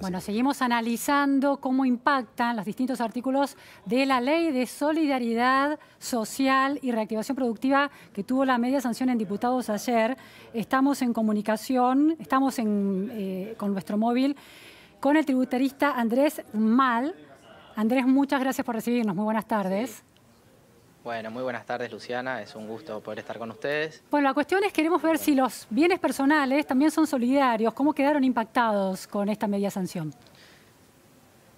Bueno, seguimos analizando cómo impactan los distintos artículos de la ley de solidaridad social y reactivación productiva que tuvo la media sanción en diputados ayer. Estamos en comunicación, estamos eh, con nuestro móvil con el tributarista Andrés Mal. Andrés, muchas gracias por recibirnos. Muy buenas tardes. Bueno, muy buenas tardes, Luciana. Es un gusto poder estar con ustedes. Bueno, la cuestión es queremos ver si los bienes personales también son solidarios. ¿Cómo quedaron impactados con esta media sanción?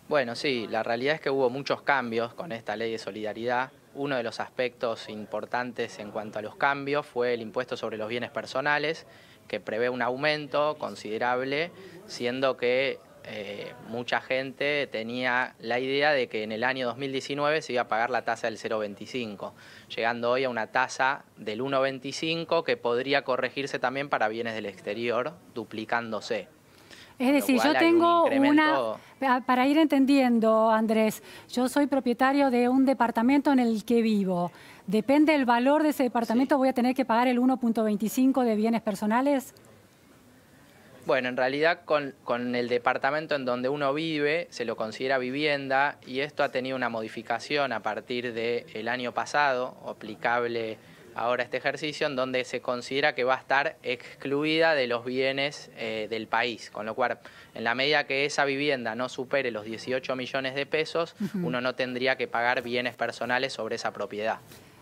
Bueno, sí, la realidad es que hubo muchos cambios con esta ley de solidaridad. Uno de los aspectos importantes en cuanto a los cambios fue el impuesto sobre los bienes personales, que prevé un aumento considerable, siendo que eh, mucha gente tenía la idea de que en el año 2019 se iba a pagar la tasa del 0,25, llegando hoy a una tasa del 1,25 que podría corregirse también para bienes del exterior, duplicándose. Es decir, yo tengo una, ah, para ir entendiendo, Andrés, yo soy propietario de un departamento en el que vivo. Depende el valor de ese departamento, voy a tener que pagar el 1.25 de bienes personales. Bueno, en realidad con, el departamento en donde uno vive se lo considera vivienda y esto ha tenido una modificación a partir del año pasado, aplicable ahora a este ejercicio, en donde se considera que va a estar excluida de los bienes eh, del país. Con lo cual, en la medida que esa vivienda no supere los 18 millones de pesos, uno no tendría que pagar bienes personales sobre esa propiedad.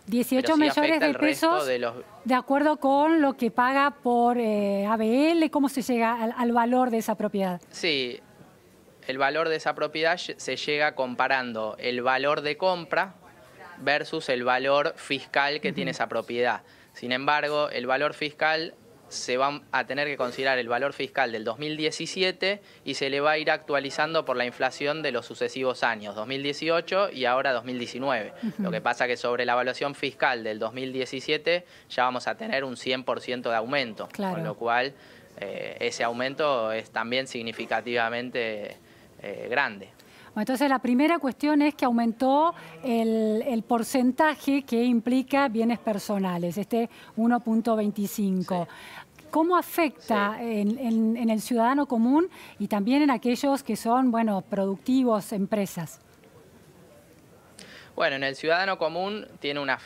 18 millones de pesos, de, acuerdo con lo que paga por eh, ABL, ¿cómo se llega al, valor de esa propiedad? Sí, el valor de esa propiedad se llega comparando el valor de compra versus el valor fiscal que tiene esa propiedad. Sin embargo, el valor fiscal se va a tener que considerar el valor fiscal del 2017 y se le va a ir actualizando por la inflación de los sucesivos años, 2018 y ahora 2019. Lo que pasa que sobre la evaluación fiscal del 2017 ya vamos a tener un 100% de aumento, con lo cual eh, ese aumento es también significativamente eh, grande entonces la primera cuestión es que aumentó el, porcentaje que implica bienes personales, este 1.25. ¿Cómo afecta en, el ciudadano común y también en aquellos que son, bueno, productivos, empresas? Bueno, en el ciudadano común tiene una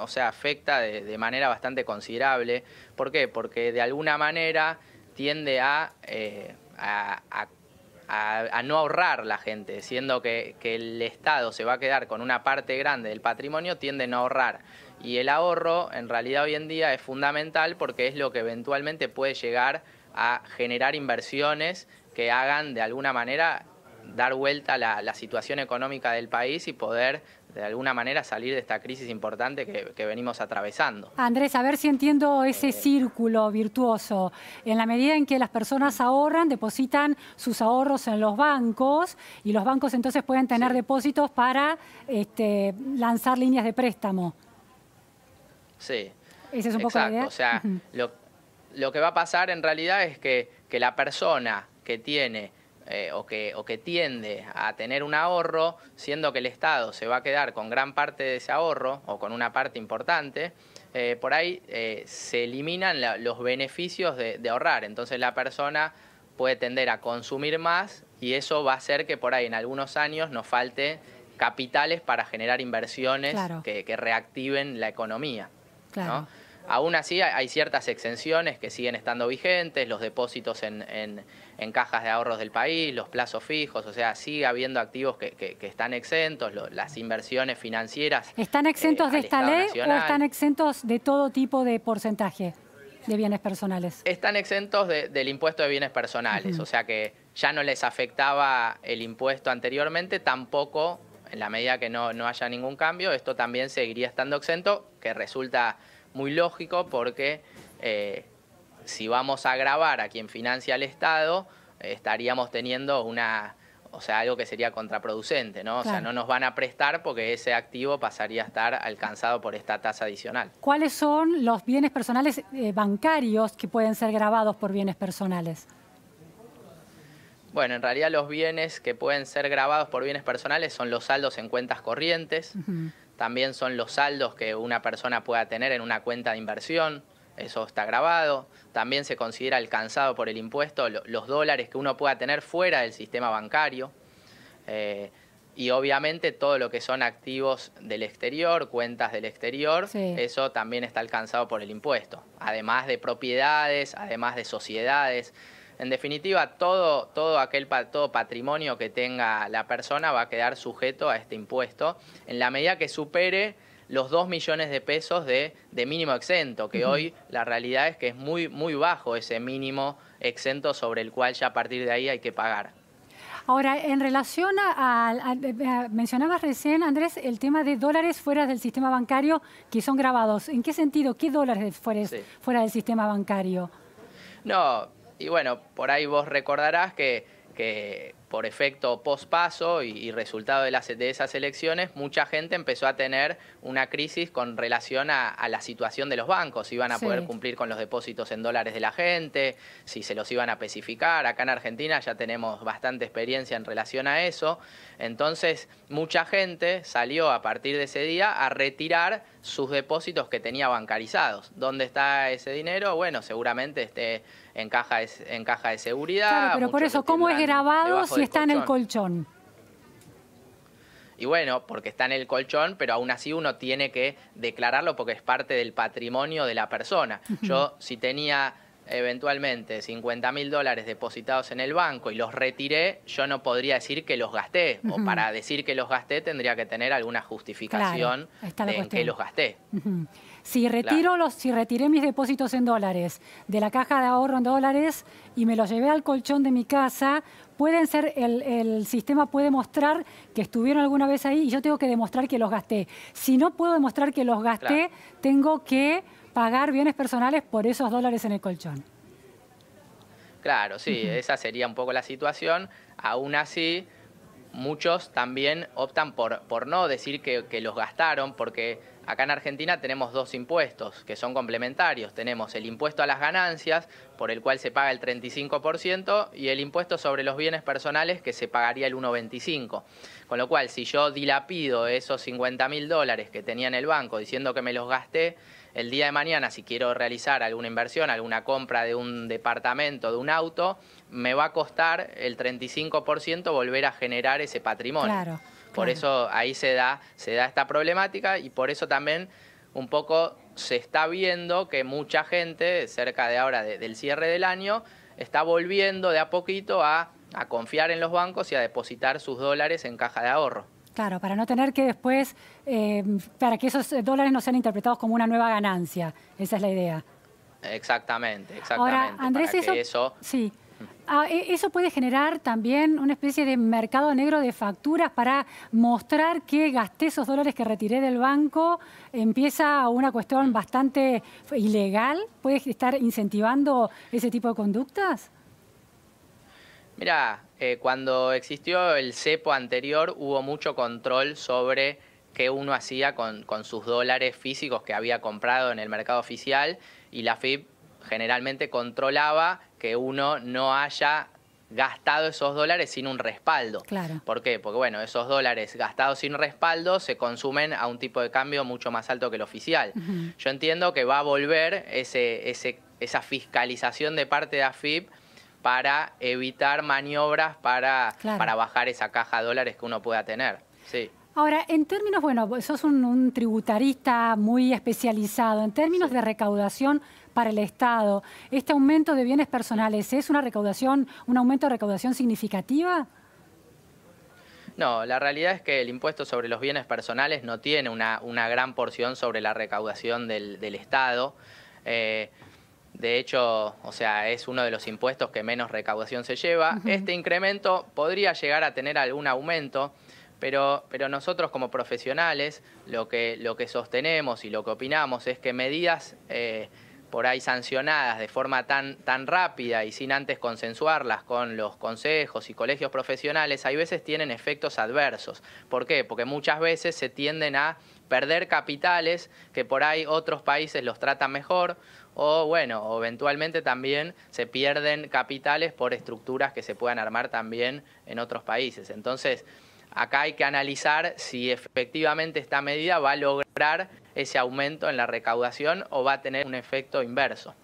o sea, afecta de, manera bastante considerable. ¿Por qué? Porque de alguna manera tiende a, eh, a a, no ahorrar la gente, siendo que, el Estado se va a quedar con una parte grande del patrimonio, tiende a ahorrar. Y el ahorro, en realidad hoy en día, es fundamental porque es lo que eventualmente puede llegar a generar inversiones que hagan de alguna manera dar vuelta a la situación económica del país y poder de alguna manera salir de esta crisis importante que, venimos atravesando. Andrés, a ver si entiendo ese eh, círculo virtuoso. En la medida en que las personas ahorran, depositan sus ahorros en los bancos y los bancos entonces pueden tener depósitos para este, lanzar líneas de préstamo. Sí. Ese es un poco Exacto. La O sea, lo, que va a pasar en realidad es que la persona que tiene eh, o, que, tiende a tener un ahorro, siendo que el Estado se va a quedar con gran parte de ese ahorro o con una parte importante, eh, por ahí eh, se eliminan los beneficios de, ahorrar. Entonces la persona puede tender a consumir más y eso va a hacer que por ahí en algunos años nos falte capitales para generar inversiones que, reactiven la economía. Aún así hay ciertas exenciones que siguen estando vigentes, los depósitos en, cajas de ahorros del país, los plazos fijos, o sea, sigue habiendo activos que, están exentos, las inversiones financieras. ¿Están eh, exentos de esta ley o están exentos de todo tipo de porcentaje? de bienes personales. Están exentos del impuesto de bienes personales, o sea que ya no les afectaba el impuesto anteriormente, tampoco, en la medida que no, no haya ningún cambio, esto también seguiría estando exento, que resulta muy lógico porque eh, si vamos a grabar a quien financia al Estado, estaríamos teniendo una, o sea, algo que sería contraproducente, ¿no? O sea, no nos van a prestar porque ese activo pasaría a estar alcanzado por esta tasa adicional. ¿Cuáles son los bienes personales eh, bancarios que pueden ser grabados por bienes personales? Bueno, en realidad los bienes que pueden ser grabados por bienes personales son los saldos en cuentas corrientes. También son los saldos que una persona pueda tener en una cuenta de inversión, eso está grabado. También se considera alcanzado por el impuesto los dólares que uno pueda tener fuera del sistema bancario. Eh, y obviamente todo lo que son activos del exterior, cuentas del exterior, eso también está alcanzado por el impuesto. Además de propiedades, además de sociedades. En definitiva, todo, todo aquel todo patrimonio que tenga la persona va a quedar sujeto a este impuesto en la medida que supere los 2 millones de pesos de, de mínimo exento, que hoy la realidad es que es muy, muy bajo ese mínimo exento sobre el cual ya a partir de ahí hay que pagar. Ahora, en relación a, mencionabas recién, Andrés, el tema de dólares fuera del sistema bancario que son grabados. ¿En qué sentido? ¿Qué dólares fuera, fuera del sistema bancario? No, y bueno, por ahí vos recordarás que, por efecto pospaso y, y resultado de, las, de esas elecciones, mucha gente empezó a tener una crisis con relación a, la situación de los bancos, si iban a poder cumplir con los depósitos en dólares de la gente, si se los iban a especificar. Acá en Argentina ya tenemos bastante experiencia en relación a eso. Entonces, mucha gente salió a partir de ese día a retirar sus depósitos que tenía bancarizados. ¿Dónde está ese dinero? Bueno, seguramente esté en caja de, en caja de seguridad. pero por eso, ¿cómo es grabado? si está en el colchón. Y bueno, porque está en el colchón, pero aún así uno tiene que declararlo porque es parte del patrimonio de la persona. Yo si tenía eventualmente 50 mil dólares depositados en el banco y los retiré, yo no podría decir que los gasté. O para decir que los gasté tendría que tener alguna justificación en que los gasté. Si retiro los, si retiré mis depósitos en dólares de la caja de ahorro en dólares y me los llevé al colchón de mi casa, pueden ser, el, sistema puede mostrar que estuvieron alguna vez ahí y yo tengo que demostrar que los gasté. Si no puedo demostrar que los gasté, tengo que pagar bienes personales por esos dólares en el colchón. Claro, sí, esa sería un poco la situación. Aún así, muchos también optan por, por no decir que, que los gastaron porque Acá en Argentina tenemos dos impuestos que son complementarios. Tenemos el impuesto a las ganancias, por el cual se paga el 35%, y el impuesto sobre los bienes personales, que se pagaría el 1,25%. Con lo cual, si yo dilapido esos 50 mil dólares que tenía en el banco diciendo que me los gasté, el día de mañana, si quiero realizar alguna inversión, alguna compra de un departamento, de un auto, me va a costar el 35% volver a generar ese patrimonio. Claro. Por eso ahí se da, se da esta problemática y por eso también un poco se está viendo que mucha gente, cerca de ahora del cierre del año, está volviendo de a poquito a, confiar en los bancos y a depositar sus dólares en caja de ahorro. Claro, para no tener que después, em, para que esos eh, dólares no sean interpretados como una nueva ganancia. Esa es la idea. Exactamente, exactamente. Ahora, Andrés, eso sí. Ah, e, eso puede generar también una especie de mercado negro de facturas para mostrar que gasté esos dólares que retiré del banco. Empieza una cuestión bastante ilegal. ¿Puede estar incentivando ese tipo de conductas? Mira, eh, cuando existió el cepo anterior hubo mucho control sobre qué uno hacía con, con sus dólares físicos que había comprado en el mercado oficial y la FIB generalmente controlaba que uno no haya gastado esos dólares sin un respaldo. Claro. ¿Por qué? Porque bueno, esos dólares gastados sin respaldo se consumen a un tipo de cambio mucho más alto que el oficial. Yo entiendo que va a volver esa fiscalización de parte de AFIP para evitar maniobras para, para bajar esa caja de dólares que uno pueda tener. Sí. Ahora, en términos, bueno, sos un, un tributarista muy especializado, en términos de recaudación, para el Estado. ¿Este aumento de bienes personales es una recaudación, un aumento de recaudación significativa? No, la realidad es que el impuesto sobre los bienes personales no tiene una, gran porción sobre la recaudación del, Estado. Eh, de hecho, o sea, es uno de los impuestos que menos recaudación se lleva. Este incremento podría llegar a tener algún aumento, pero, pero nosotros como profesionales lo que, lo que sostenemos y lo que opinamos es que medidas... Eh, por ahí sancionadas de forma tan, tan rápida y sin antes consensuarlas con los consejos y colegios profesionales, hay veces tienen efectos adversos. ¿Por qué? Porque muchas veces se tienden a perder capitales que por ahí otros países los tratan mejor o bueno, eventualmente también se pierden capitales por estructuras que se puedan armar también en otros países. Entonces, acá hay que analizar si efectivamente esta medida va a lograr ese aumento en la recaudación o va a tener un efecto inverso.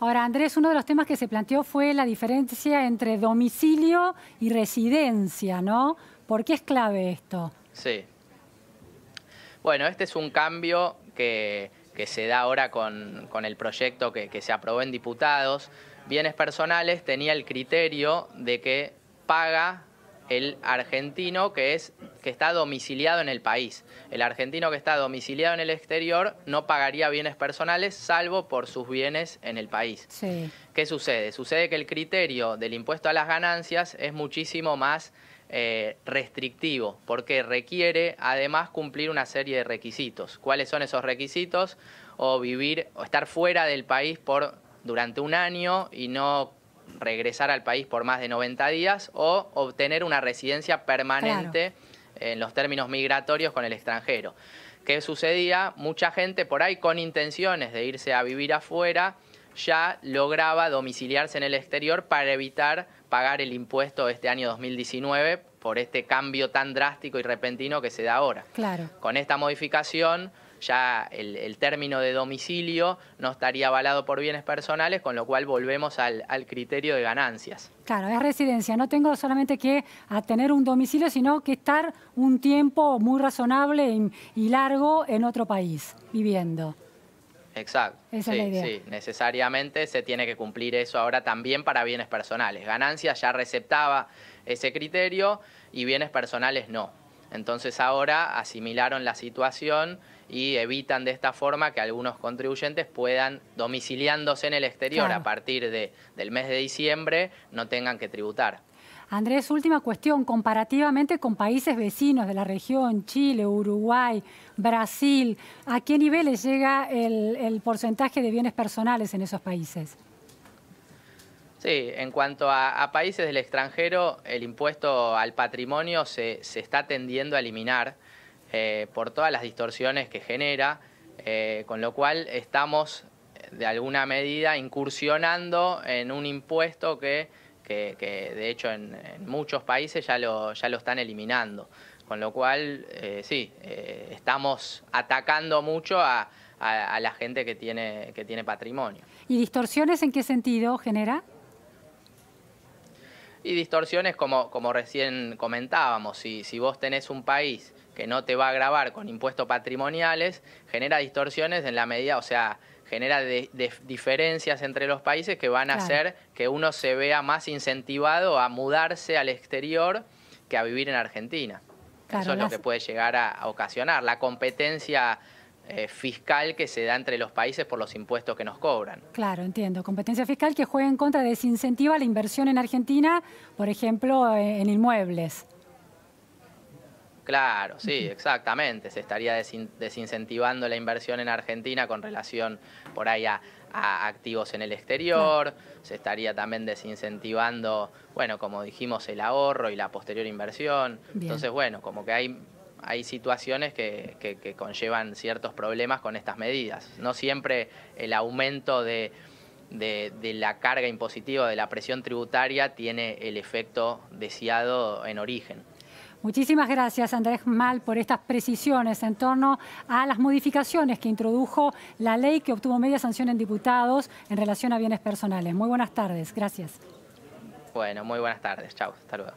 Ahora, Andrés, uno de los temas que se planteó fue la diferencia entre domicilio y residencia, ¿no? ¿Por qué es clave esto? Sí. Bueno, este es un cambio que, se da ahora con, el proyecto que, que se aprobó en diputados. Bienes personales tenía el criterio de que paga el argentino que, es, que está domiciliado en el país. El argentino que está domiciliado en el exterior no pagaría bienes personales salvo por sus bienes en el país. ¿Qué sucede? Sucede que el criterio del impuesto a las ganancias es muchísimo más eh, restrictivo, porque requiere además cumplir una serie de requisitos. ¿Cuáles son esos requisitos? O vivir o estar fuera del país por durante un año y no regresar al país por más de 90 días o obtener una residencia permanente en los términos migratorios con el extranjero. ¿Qué sucedía? Mucha gente por ahí con intenciones de irse a vivir afuera ya lograba domiciliarse en el exterior para evitar pagar el impuesto este año 2019 por este cambio tan drástico y repentino que se da ahora. Claro. Con esta modificación ya el, término de domicilio no estaría avalado por bienes personales, con lo cual volvemos al, criterio de ganancias. Claro, es residencia, no tengo solamente que tener un domicilio, sino que estar un tiempo muy razonable y, largo en otro país viviendo. Exacto. sí, necesariamente se tiene que cumplir eso ahora también para bienes personales. Ganancias ya receptaba ese criterio y bienes personales no. Entonces ahora asimilaron la situación y evitan de esta forma que algunos contribuyentes puedan, domiciliándose en el exterior a partir del mes de diciembre, no tengan que tributar. Andrés, última cuestión, comparativamente con países vecinos de la región, Chile, Uruguay, Brasil, ¿a qué niveles llega el porcentaje de bienes personales en esos países? Sí, en cuanto a, países del extranjero, el impuesto al patrimonio se, se está tendiendo a eliminar eh, por todas las distorsiones que genera, eh, con lo cual estamos eh, de alguna medida incursionando en un impuesto que, de hecho en, muchos países ya lo, ya lo están eliminando. Con lo cual, sí, estamos atacando mucho a, a, la gente que tiene, que tiene patrimonio. ¿Y distorsiones en qué sentido genera? Y distorsiones como, como recién comentábamos, si, si vos tenés un país que no te va a grabar con impuestos patrimoniales, genera distorsiones en la medida, o sea, genera diferencias entre los países que van a hacer que uno se vea más incentivado a mudarse al exterior que a vivir en Argentina. Eso es lo que puede llegar a ocasionar. La competencia eh, fiscal que se da entre los países por los impuestos que nos cobran. Claro, entiendo. Competencia fiscal que juega en contra, desincentiva la inversión en Argentina, por ejemplo, eh, en inmuebles. Claro, sí, exactamente. Se estaría desincentivando la inversión en Argentina con relación por ahí a, activos en el exterior, se estaría también desincentivando, bueno, como dijimos, el ahorro y la posterior inversión. Entonces, bueno, como que hay hay situaciones que, conllevan ciertos problemas con estas medidas. No siempre el aumento de, la carga impositiva, de la presión tributaria, tiene el efecto deseado en origen. Muchísimas gracias, Andrés Mal, por estas precisiones en torno a las modificaciones que introdujo la ley que obtuvo media sanción en diputados en relación a bienes personales. Muy buenas tardes, gracias. Bueno, muy buenas tardes, chao, hasta luego.